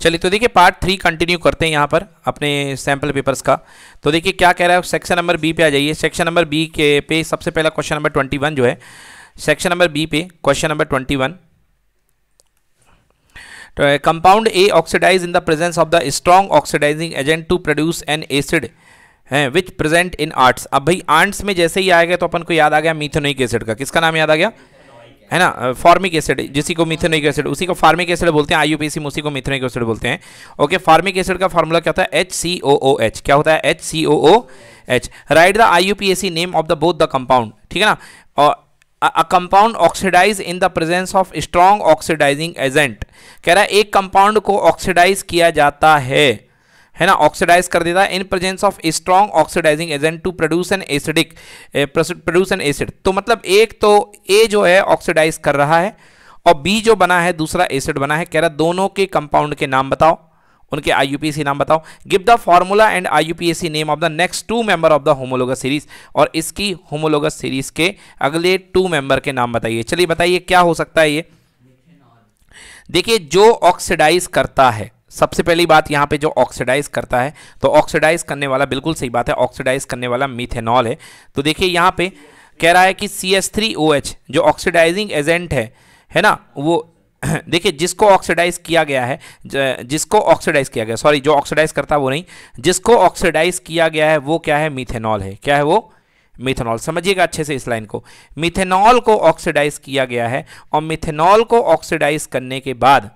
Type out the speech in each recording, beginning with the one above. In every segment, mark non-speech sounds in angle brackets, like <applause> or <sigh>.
चलिए तो देखिए पार्ट थ्री कंटिन्यू करते हैं यहाँ पर अपने सैम्पल पेपर्स का तो देखिए क्या कह रहा है सेक्शन नंबर बी पे आ जाइए सेक्शन नंबर बी के पे सबसे पहला क्वेश्चन नंबर ट्वेंटी वन जो है सेक्शन नंबर बी पे question number twenty one compound A oxidise in the presence of the strong oxidising agent to produce an acid है विच प्रेजेंट इन आर्ट्स अब भाई आर्ट्स में जैसे ही आएगा तो अपन को याद आ गया मीथोनिक एसिड का किसका नाम याद आ गया है ना फॉर्मिक एसिड जिसी को मिथेनिक एसिड उसी को फार्मिक एसिड बोलते हैं आईयूपीसी उसी को मिथेनिक एसिड बोलते हैं ओके फार्मिक एसिड का फॉर्मूला क्या होता है H C O O H क्या होता है H C O O H right the IUPAC name of the both the compound ठीक है ना और uh compound oxidise in the presence of strong oxidising agent कह रहा है एक कंपाउंड को ऑक्सीडाइज किया जाता है है ना ऑक्सीडाइज कर देता है in presence of strong oxidising agent to produce an acidic produce an acid तो मतलब एक तो ए जो है ऑक्सीडाइज कर रहा है और बी जो बना है दूसरा एसिड बना है कह रहा दोनों के कंपाउंड के नाम बताओ उनके आई नाम बताओ give the formula and I name of the next two member of the homologous series और इसकी होमोलोगस सीरीज के अगले टू मेंबर के नाम बताइए चलिए बताइए क्या हो सकता है ये देखिए जो ऑक्सीडाइज करता है सबसे पहली बात यहाँ पे जो ऑक्सीडाइज करता है तो ऑक्सीडाइज करने वाला बिल्कुल सही बात है ऑक्सीडाइज करने वाला मिथेनॉल है तो देखिए यहाँ पे कह रहा है कि C S three O H जो ऑक्सीडाइजिंग एजेंट है है ना वो <clears throat> देखिए जिसको ऑक्सीडाइज किया गया है जिसको ऑक्सीडाइज किया गया सॉरी जो ऑक्सीडाइज करता है वो नहीं जिसको ऑक्सीडाइज किया गया है वो क्या है मिथेनॉल है क्या है वो मिथेनॉल समझिएगा अच्छे से इस लाइन को मिथेनॉल को ऑक्सीडाइज किया गया है और मिथेनॉल को ऑक्सीडाइज करने के बाद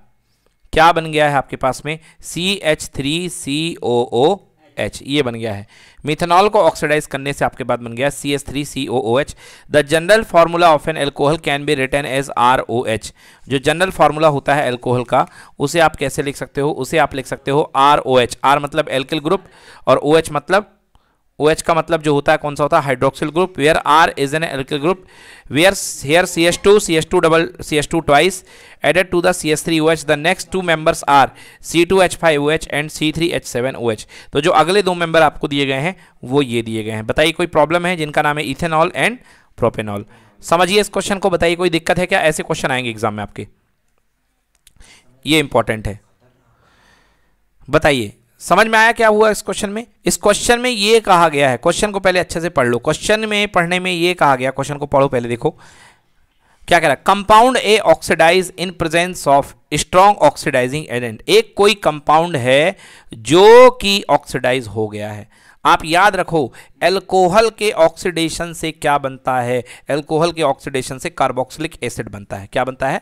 क्या बन गया है आपके पास में C H three C O O H ये बन गया है मिथेनॉल को ऑक्सीडाइज करने से आपके बाद बन गया C S three C O O H the general formula of an alcohol can be written as R O H जो जनरल फार्मूला होता है एल्कोहल का उसे आप कैसे लिख सकते हो उसे आप लिख सकते हो आर ओ एच आर मतलब एल्किल ग्रुप और ओ OH एच मतलब ओ OH का मतलब जो होता है कौन सा होता है hydroxyl group where R is an alkyl group where here C S two C S two double C S two twice added to the C S three O H the next two members are C two H five O H and C three H seven O H तो जो अगले दो member आपको दिए गए हैं वो ये दिए गए हैं बताइए कोई प्रॉब्लम है जिनका नाम है इथेनॉल एंड प्रोपेनॉल समझिए इस क्वेश्चन को बताइए कोई दिक्कत है क्या ऐसे क्वेश्चन आएंगे एग्जाम में आपके ये इंपॉर्टेंट है बताइए समझ में आया क्या हुआ इस क्वेश्चन में इस क्वेश्चन में ये कहा गया है क्वेश्चन को पहले अच्छे से पढ़ लो क्वेश्चन में पढ़ने में ये कहा गया क्वेश्चन को पढ़ो पहले देखो क्या कह रहा है compound A oxidise in presence of strong oxidising agent एक कोई कंपाउंड है जो कि ऑक्सीडाइज हो गया है आप याद रखो एल्कोहल के ऑक्सीडेशन से क्या बनता है एल्कोहल के ऑक्सीडेशन से कार्बोक्सिलिक एसिड बनता है क्या बनता है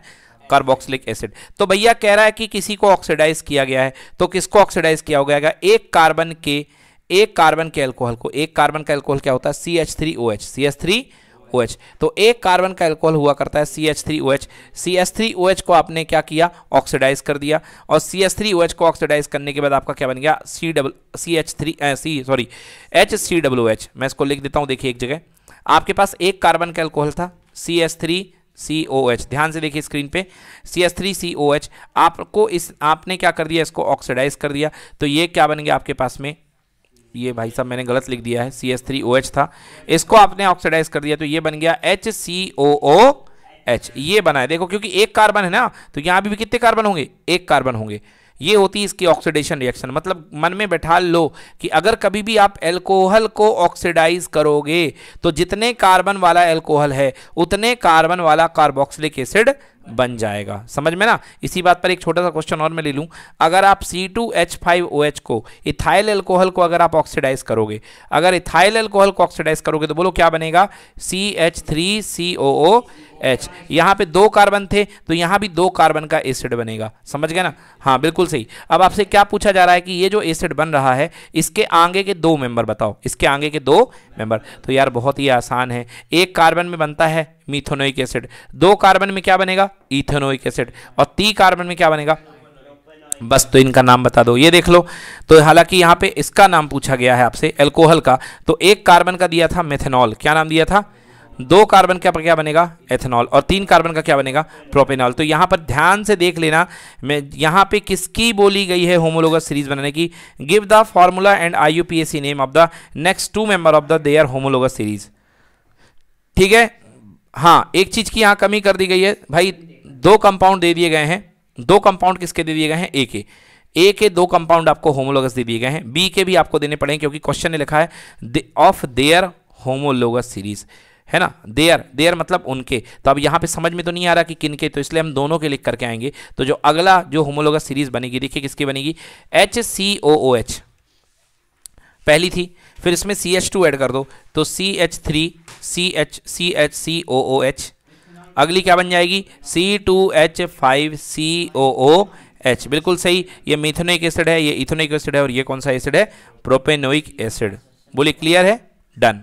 कार्बोक्सिलिक एसिड तो भैया कह रहा है कि किसी को ऑक्सीडाइज किया गया है तो किसको ऑक्सीडाइज किया गया है एक कार्बन के एक कार्बन के अल्कोहल को एक कार्बन का अल्कोहल क्या होता है C H three O H C three O H तो एक कार्बन का अल्कोहल हुआ करता है C H three O H C three O H को आपने क्या किया ऑक्सीडाइज कर दिया और C H three O H को ऑक्सीडाइज करने के बाद आपका क्या बन गया C double C H three C sorry H C W H मैं इसको लिख देता हूँ देखिए एक जगह आपके पास एक कार्बन का अल्कोहल था C H three C O H ध्यान से देखिए स्क्रीन पे C S three C O H आपको इस आपने क्या कर दिया इसको ऑक्सीडाइज कर दिया तो ये क्या बन गया आपके पास में ये भाई साहब मैंने गलत लिख दिया है C S three O H था इसको आपने ऑक्सीडाइज कर दिया तो ये बन गया H C O O H ये बना है देखो क्योंकि एक कार्बन है ना तो यहाँ भी कितने कार्बन होंगे एक कार्बन होंगे ये होती है इसकी ऑक्सीडेशन रिएक्शन मतलब मन में बैठा लो कि अगर कभी भी आप एल्कोहल को ऑक्सीडाइज करोगे तो जितने कार्बन वाला एल्कोहल है उतने कार्बन वाला कार्बोक्सिलिक एसिड बन जाएगा समझ में ना इसी बात पर एक छोटा सा क्वेश्चन और मैं ले लूँ अगर आप C2H5OH को इथाइल एल्कोहल को अगर आप ऑक्सीडाइज करोगे अगर इथाइल एल्कोहल को ऑक्सीडाइज करोगे तो बोलो क्या बनेगा C H three C O O H यहाँ पे दो कार्बन थे तो यहाँ भी दो कार्बन का एसिड बनेगा समझ गए ना हाँ बिल्कुल सही अब आपसे क्या पूछा जा रहा है कि ये जो एसिड बन रहा है इसके आगे के दो मेंबर बताओ इसके आगे के दो मेंबर तो यार बहुत ही आसान है एक कार्बन में बनता है मीथोनोइक एसिड दो कार्बन में क्या बनेगा इथोनोइक एसिड और ती कार्बन में क्या बनेगा बस तो इनका नाम बता दो ये देख लो तो हालांकि यहाँ पे इसका नाम पूछा गया है आपसे एल्कोहल का तो एक कार्बन का दिया था मेथेनॉल क्या नाम दिया था दो कार्बन का क्या बनेगा एथेनॉल और तीन कार्बन का क्या बनेगा प्रोपेनॉल तो यहाँ पर ध्यान से देख लेना मैं यहाँ पे किसकी बोली गई है होमोलोगस सीरीज बनाने की give the formula and I name of the next two member of the their homologous series ठीक है हाँ एक चीज़ की यहाँ कमी कर दी गई है भाई दो कंपाउंड दे दिए गए हैं दो कंपाउंड किसके दे दिए गए हैं ए के ए के दो कंपाउंड आपको होमोलोगस दे दिए गए हैं बी के भी आपको देने पड़ेंगे क्योंकि क्वेश्चन ने लिखा है ऑफ देयर होमोलोगस सीरीज़ है ना देयर देयर मतलब उनके तो अब यहाँ पे समझ में तो नहीं आ रहा कि किन के तो इसलिए हम दोनों के लिख करके आएंगे तो जो अगला जो होमोलोगस सीरीज बनेगी देखिए किसकी बनेगी H C O O H पहली थी फिर इसमें सी एच टू एड कर दो तो C H three C H C H C O O H अगली क्या बन जाएगी C two H five C O O H बिल्कुल सही ये मिथेनोइक एसिड है ये इथेनोइक एसिड है और ये कौन सा एसिड है प्रोपेनोइक एसिड बोले क्लियर है डन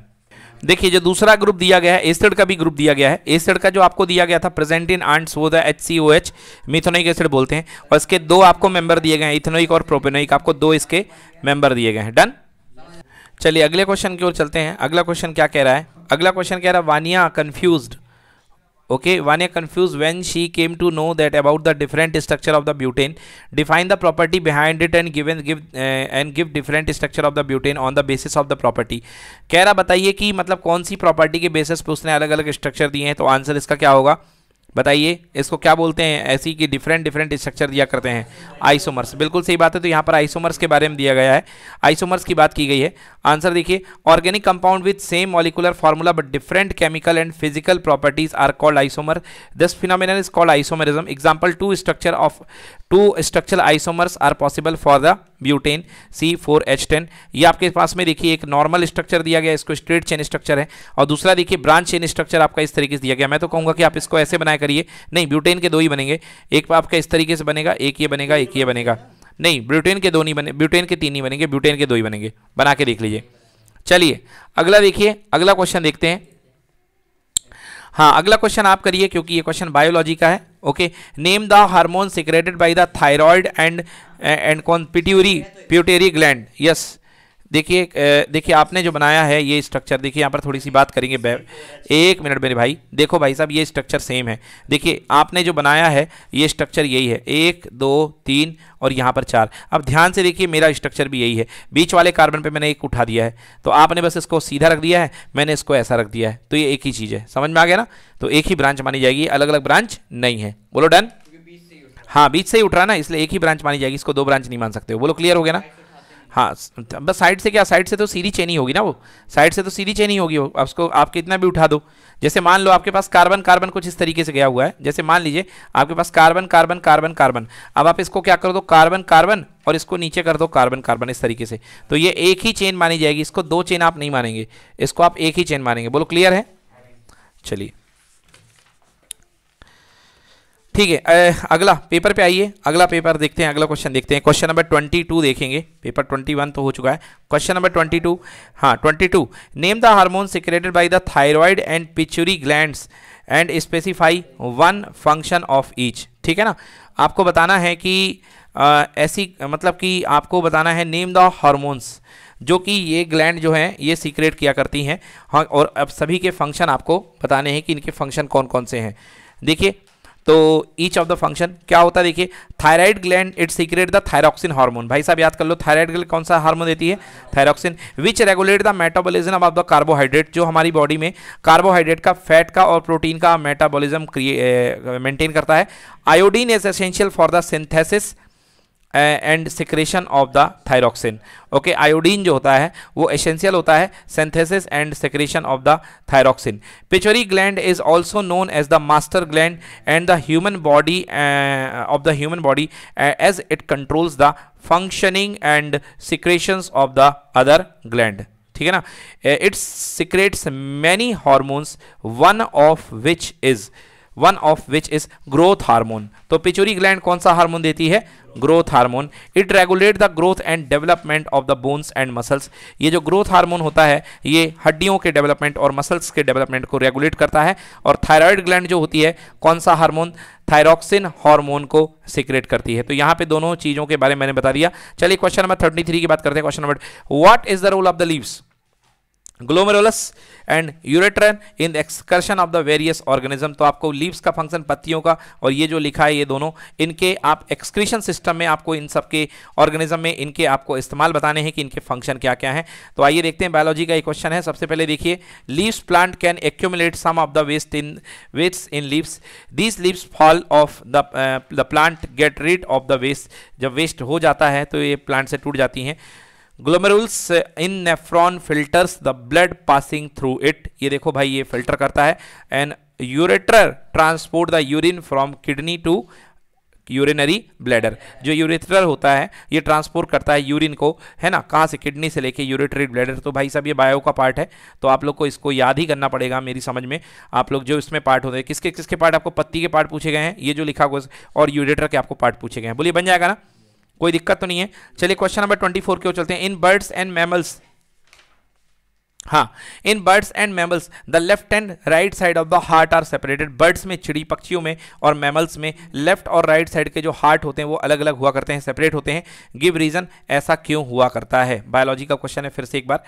देखिए जो दूसरा ग्रुप दिया गया है एसिड का भी ग्रुप दिया गया है एसिड का जो आपको दिया गया था प्रेजेंट इन आंट्स वो था H C O H methanoic acid बोलते हैं और इसके दो आपको मेंबर दिए गए हैं इथेनोइक और प्रोपेनोइक आपको दो इसके मेंबर दिए गए हैं डन चलिए अगले क्वेश्चन की ओर चलते हैं अगला क्वेश्चन क्या कह रहा है अगला क्वेश्चन कह रहा है Vania confused okay one a confuse when she came to know that about the different structure of the butane define the property behind it and give and give different structure of the butane on the basis of the property कह रहा बताइए कि मतलब कौन सी property के basis पर उसने अलग अलग स्ट्रक्चर दिए हैं तो आंसर इसका क्या होगा बताइए इसको क्या बोलते हैं ऐसी कि डिफरेंट डिफरेंट स्ट्रक्चर दिया करते हैं आइसोमर्स बिल्कुल सही बात है तो यहाँ पर आइसोमर्स के बारे में दिया गया है आइसोमर्स की बात की गई है आंसर देखिए organic compound with same molecular formula but different chemical and physical properties are called isomer this phenomenal is called isomerism example two structure of two structural isomers are possible for the butane C four H ten ये आपके पास में देखिए एक normal structure दिया गया इसको straight chain structure है और दूसरा देखिए ब्रांच चेन स्ट्रक्चर आपका इस तरीके से दिया गया मैं तो कहूँगा कि आप इसको ऐसे बनाया करिए नहीं ब्यूटेन के दो ही बनेंगे एक तो आपका इस तरीके से बनेगा एक ये बनेगा एक ये बनेगा नहीं ब्यूटेन के दो नहीं बने ब्यूटेन के तीन ही बनेंगे ब्यूटेन के दो ही बनेंगे बना के देख लीजिए चलिए अगला देखिए अगला क्वेश्चन देखते हैं हाँ अगला क्वेश्चन आप करिए क्योंकि ये क्वेश्चन बायोलॉजी का है okay name the hormone secreted by the thyroid and and con pituitary pituitary gland yes देखिए देखिए आपने जो बनाया है ये स्ट्रक्चर देखिए यहाँ पर थोड़ी सी बात करेंगे एक मिनट मेरे भाई देखो भाई साहब ये स्ट्रक्चर सेम है देखिए आपने जो बनाया है ये स्ट्रक्चर यही है एक दो तीन और यहाँ पर चार अब ध्यान से देखिए मेरा स्ट्रक्चर भी यही है बीच वाले कार्बन पे मैंने एक उठा दिया है तो आपने बस इसको सीधा रख दिया है मैंने इसको ऐसा रख दिया है तो ये एक ही चीज़ है समझ में आ गया ना तो एक ही ब्रांच मानी जाएगी अलग अलग ब्रांच नहीं है बोलो डन हाँ बीच से ही उठ रहा ना इसलिए एक ही ब्रांच मानी जाएगी इसको दो ब्रांच नहीं मान सकते हो बोलो क्लियर हो गया ना हाँ बस साइड से क्या साइड से तो सीधी चेन ही होगी ना वो साइड से तो सीधी चेन ही होगी वो आप उसको आप कितना भी उठा दो जैसे मान लो आपके पास कार्बन कार्बन कुछ इस तरीके से गया हुआ है जैसे मान लीजिए आपके पास कार्बन कार्बन कार्बन कार्बन अब आप इसको क्या कर दो कार्बन कार्बन और इसको नीचे कर दो कार्बन कार्बन इस तरीके से तो ये एक ही चेन मानी जाएगी इसको दो चेन आप नहीं मानेंगे इसको आप एक ही चेन मानेंगे बोलो क्लियर है चलिए ठीक है अगला पेपर पे आइए अगला पेपर देखते हैं अगला क्वेश्चन देखते हैं क्वेश्चन नंबर ट्वेंटी टू देखेंगे पेपर ट्वेंटी वन तो हो चुका है क्वेश्चन नंबर ट्वेंटी टू हाँ twenty two name the hormone secreted by the thyroid and pituitary glands and specify one function of each ठीक है ना आपको बताना है कि आ, ऐसी मतलब कि आपको बताना है नेम द हारमोन्स जो कि ये ग्लैंड जो है ये सीक्रेट किया करती हैं हाँ, और अब सभी के फंक्शन आपको बताने हैं कि इनके फंक्शन कौन कौन से हैं देखिए तो ईच ऑफ द फंक्शन क्या होता है देखिए thyroid gland it secrete the thyroxine hormone भाई साहब याद कर लो थायराइड ग्लैंड कौन सा हार्मोन देती है thyroxine which regulate the metabolism of the carbohydrate जो हमारी बॉडी में कार्बोहाइड्रेट का फैट का और प्रोटीन का मेटाबॉलिज्म मेंटेन eh, करता है iodine is essential for the synthesis and secretion of the thyroxine okay iodine जो होता है वो एसेंशियल होता है synthesis and secretion of the thyroxine pituitary gland is also known as the master gland and the human body of the human body as it controls the functioning and secretions of the other gland ठीक है ना its secretes many hormones one of which is one of which is growth hormone तो pituitary gland कौन सा hormone देती है growth hormone it regulate the growth and development of the bones and muscles ये जो ग्रोथ हार्मोन होता है ये हड्डियों के डेवलपमेंट और मसल्स के डेवलपमेंट को रेगुलेट करता है और थायराइड ग्लैंड जो होती है कौन सा हार्मोन थायरॉक्सिन हार्मोन को सिक्रेट करती है तो यहाँ पे दोनों चीज़ों के बारे में मैंने बता दिया चलिए क्वेश्चन नंबर थर्टी थ्री की बात करते हैं question number what is the role of the leaves glomerulus and ureter in excretion of the various organism तो आपको लीव्स का फंक्शन पत्तियों का और ये जो लिखा है ये दोनों इनके आप एक्सक्रीशन सिस्टम में आपको इन सबके ऑर्गेनिज्म में इनके आपको इस्तेमाल बताने हैं कि इनके फंक्शन क्या क्या हैं तो आइए देखते हैं बायोलॉजी का एक क्वेश्चन है सबसे पहले देखिए leaves plant can accumulate some of the waste in waste in leaves these leaves fall off the the plant get rid of the waste जब वेस्ट हो जाता है तो ये प्लांट से टूट जाती हैं glomerulus in nephron filters the blood passing through it ये देखो भाई ये फिल्टर करता है and ureter transport the urine from kidney to urinary bladder जो यूरेटर होता है ये ट्रांसपोर्ट करता है यूरिन को है ना कहाँ से किडनी से लेके यूरेटरी ब्लैडर तो भाई साहब ये बायो का पार्ट है तो आप लोग को इसको याद ही करना पड़ेगा मेरी समझ में आप लोग जो इसमें पार्ट होते हैं किसके किसके पार्ट आपको पत्ती के पार्ट पूछे गए हैं ये जो लिखा हुआ और यूरेटर के आपको पार्ट पूछे गए हैं बोलिए बन जाएगा ना कोई दिक्कत तो नहीं है चलिए क्वेश्चन नंबर ट्वेंटी फोर क्यों चलते हैं इन बर्ड्स एंड मैमल्स हाँ in birds and mammals the left and right side of the heart are separated birds में चिड़ी पक्षियों में और मैमल्स में लेफ्ट और राइट right साइड के जो हार्ट होते हैं वो अलग अलग हुआ करते हैं सेपरेट होते हैं गिव रीज़न ऐसा क्यों हुआ करता है बायोलॉजी का क्वेश्चन है फिर से एक बार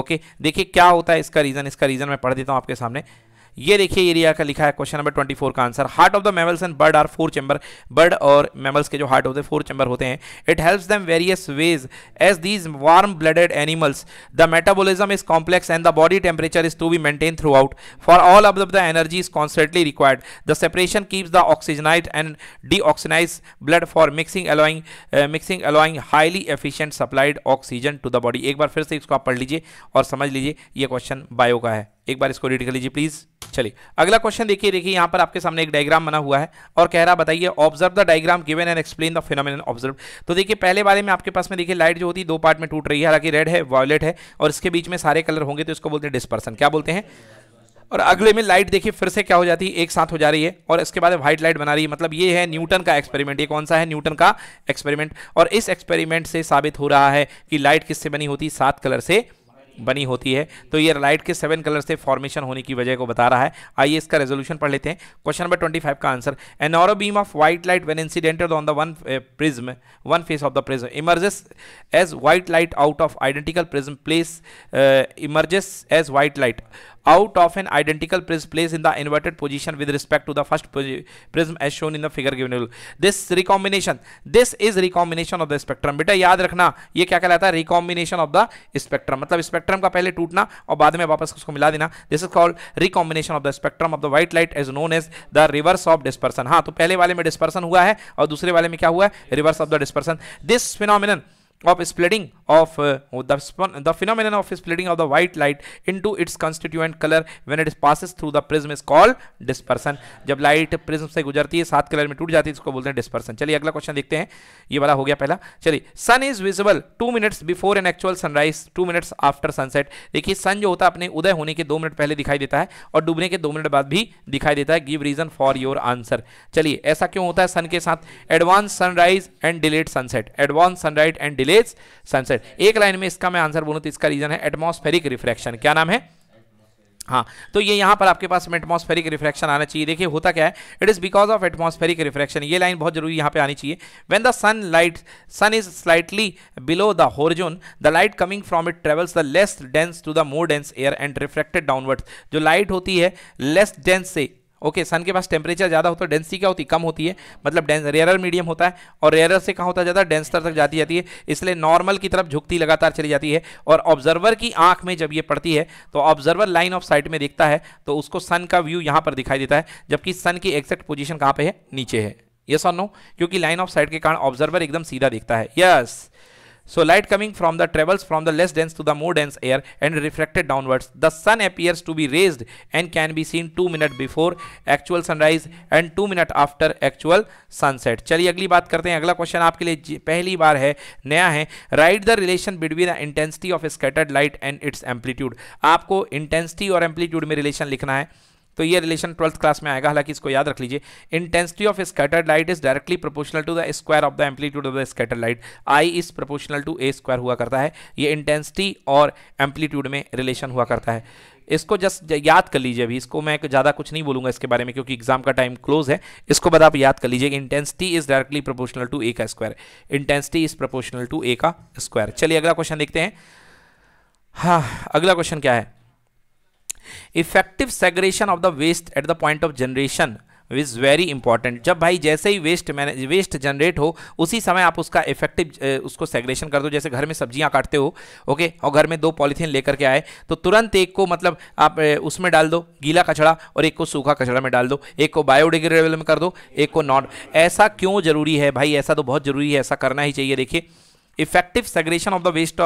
ओके देखिए क्या होता है इसका रीज़न इसका रीज़न मैं पढ़ देता हूँ आपके सामने ये देखिए एरिया का लिखा है क्वेश्चन नंबर ट्वेंटी फोर का answer heart of the mammals and bird are four chamber bird और मेमल्स के जो हार्ट होते हैं फोर चैम्बर होते हैं it helps them various ways as these warm blooded animals the metabolism is complex and the body temperature is to be maintain throughout for all of the energy is constantly required the separation keeps the oxygenated and ऑक्सीनाइज blood for mixing allowing mixing allowing highly efficient supplied oxygen to the body एक बार फिर से इसको आप पढ़ लीजिए और समझ लीजिए ये क्वेश्चन बायो का है एक बार इसको रीड कर लीजिए प्लीज़ चलिए अगला क्वेश्चन देखिए देखिए यहां पर आपके सामने एक डायग्राम बना हुआ है और कह रहा बताइए observe the diagram given and explain the phenomenon observe तो देखिए पहले वाले में आपके पास में देखिए लाइट जो होती है दो पार्ट में टूट रही है हालांकि रेड है वॉयलेट है और इसके बीच में सारे कलर होंगे तो इसको बोलते हैं डिस्पर्सन क्या बोलते हैं और अगले में लाइट देखिए फिर से क्या हो जाती है एक साथ हो जा रही है और इसके बाद व्हाइट लाइट बना रही है मतलब ये है न्यूटन का एक्सपेरिमेंट ये कौन सा है न्यूटन का एक्सपेरिमेंट और इस एक्सपेरिमेंट से साबित हो रहा है कि लाइट किससे बनी होती सात कलर से बनी होती है तो ये लाइट के सेवन कलर से फॉर्मेशन होने की वजह को बता रहा है आइए इसका रेजोल्यूशन पढ़ लेते हैं क्वेश्चन नंबर ट्वेंटी फाइव का answer a narrow beam of white light when incidented on the one prism one face of the prism emerges as white light out of identical prism place emerges as white light out of an identical prism place in the inverted position with respect to the first prism as shown in the figure given below this recombination this is recombination of the spectrum बेटा याद रखना ये क्या कहलाता है recombination of the spectrum मतलब spectrum का पहले टूटना और बाद में वापस उसको मिला देना this is called recombination of the spectrum of the white light is known as the reverse of dispersion हाँ तो पहले वाले में डिस्पर्सन हुआ है और दूसरे वाले में क्या हुआ है reverse of the dispersion this phenomenon of splitting of uh, the the phenomenon of splitting of the white light into its constituent color when it passes through the prism is called dispersion जब light prism से गुजरती है सात colour में टूट जाती है इसको बोलते हैं डिस्पर्सन चलिए अगला क्वेश्चन देखते हैं ये वाला हो गया पहला चलिए sun is visible two minutes before an actual sunrise two minutes after sunset देखिए सन जो होता है अपने उदय होने के दो मिनट पहले दिखाई देता है और डूबने के दो मिनट बाद भी दिखाई देता है give reason for your answer चलिए ऐसा क्यों होता है सन के साथ advance sunrise and delayed sunset advance sunrise and delayed village sunset एक लाइन में इसका मैं आंसर बोलूँ तो इसका रीजन है एटमोस्फेरिक रिफ्रैक्शन क्या नाम है हाँ तो ये यहाँ पर आपके पास एटमॉस्फेरिक रिफ्रैक्शन आना चाहिए देखिए होता क्या है it is because of atmospheric refraction ये लाइन बहुत जरूरी यहाँ पे आनी चाहिए when the sun light sun is slightly below the horizon the light coming from it travels the less dense to the more dense air and refracted downward जो light होती है लेस डेंस से ओके सन के पास temperature ज़्यादा होता है density क्या होती कम होती है मतलब रेयरर मीडियम होता है और रेयरर से कहाँ होता है ज़्यादा डेंसर तक जाती जाती है इसलिए नॉर्मल की तरफ झुकती लगातार चली जाती है और ऑब्जर्वर की आंख में जब ये पड़ती है तो ऑब्जर्वर लाइन ऑफ साइट में देखता है तो उसको सन का व्यू यहाँ पर दिखाई देता है जबकि सन की एक्जैक्ट पोजिशन कहाँ पर है नीचे है यस और नो क्योंकि लाइन ऑफ साइट के कारण ऑब्जर्वर एकदम सीधा दिखता है yes yes. So light coming from the travels from the less dense to the more dense air and refracted downwards. The sun appears to be raised and can be seen 2 minutes before actual sunrise and 2 minutes after actual sunset. चलिए अगली बात करते हैं अगला question आपके लिए पहली बार है नया है write the relation between the intensity of scattered light and its amplitude आपको इंटेंसिटी और एम्पलीट्यूड में रिलेशन लिखना है तो ये रिलेशन ट्वेल्थ क्लास में आएगा हालांकि इसको याद रख लीजिए intensity of scattered light is directly proportional to the square of the amplitude of the scatter light I is proportional to A square हुआ करता है ये इंटेंसिटी और एम्पलीट्यूड में रिलेशन हुआ करता है इसको जस्ट याद कर लीजिए अभी इसको मैं ज़्यादा कुछ नहीं बोलूंगा इसके बारे में क्योंकि एग्जाम का टाइम क्लोज है इसको बता आप याद कर लीजिए intensity is directly proportional to A का square intensity is proportional to A का स्क्वायर चलिए अगला क्वेश्चन देखते हैं हाँ अगला क्वेश्चन क्या है effective segregation of the waste at the point of generation is very important जब भाई जैसे ही वेस्ट मैने वेस्ट जनरेट हो उसी समय आप उसका इफेक्टिव उसको सेग्रेशन कर दो जैसे घर में सब्जियां काटते हो ओके और घर में दो पॉलीथीन लेकर के आए तो तुरंत एक को मतलब आप उसमें डाल दो गीला कचड़ा और एक को सूखा कचड़ा में डाल दो एक को बायोडिग्रेडेबल में कर दो एक को नॉट ऐसा क्यों जरूरी है भाई ऐसा तो बहुत जरूरी है ऐसा करना ही चाहिए देखिए effective segregation of the waste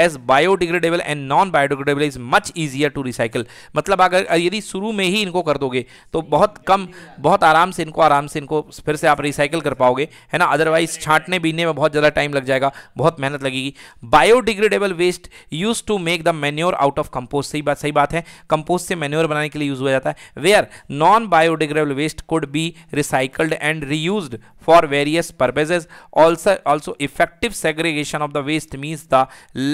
as biodegradable and non biodegradable is much easier to recycle मतलब अगर यदि शुरू में ही इनको कर दोगे तो बहुत कम बहुत आराम से इनको आराम से इनको फिर से आप रिसाइकिल कर पाओगे है ना अदरवाइज छाटने बीने में बहुत ज़्यादा टाइम लग जाएगा बहुत मेहनत लगेगी biodegradable waste use to make the manure out of compost सही बात सही बात है कंपोस्ट से मेन्योर बनाने के लिए यूज हो जाता है where non biodegradable waste could be recycled and reuse for various purposes also effective segregation segregation of the waste means the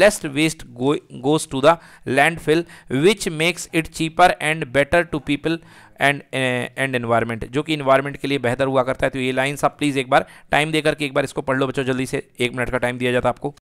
less waste go goes to the landfill which makes it cheaper and better to people and and environment जो कि environment के लिए बेहतर हुआ करता है तो ये लाइन आप प्लीज़ एक बार टाइम देकर के एक बार इसको पढ़ लो बच्चों जल्दी से एक मिनट का टाइम दिया जाता है आपको